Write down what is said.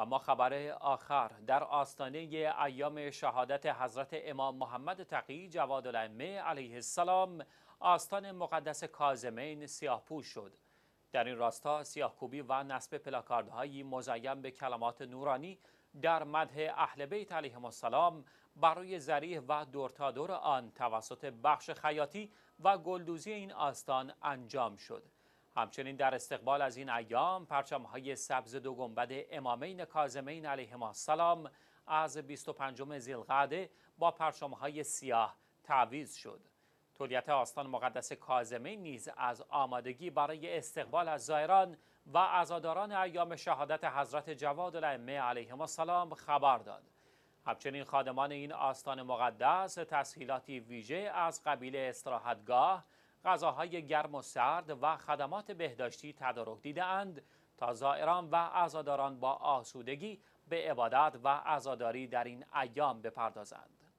اما ما خبر آخر در آستانه ایام شهادت حضرت امام محمد تقی جواد الامه علیه السلام آستان مقدس کازمین سیاه پوش شد در این راستا سیاهکوبی و نصب پلاکاردهایی مزین به کلمات نورانی در مده اهل بیت علیهم السلام برای زریح و دورتادور آن توسط بخش خیاطی و گلدوزی این آستان انجام شد همچنین در استقبال از این ایام پرچم های سبز دو گنبد امامین کاظمین ما السلام از 25 زیلقعده با پرچم های سیاه تعویض شد. تولیت آستان مقدس کاظمین نیز از آمادگی برای استقبال از زائران و عزاداران ایام شهادت حضرت جواد الائمه ما السلام خبر داد. همچنین خادمان این آستان مقدس تسهیلاتی ویژه از قبیل استراحتگاه غذاهای گرم و سرد و خدمات بهداشتی تدارک دیدهاند تا زائران و عزاداران با آسودگی به عبادت و ازاداری در این ایام بپردازند.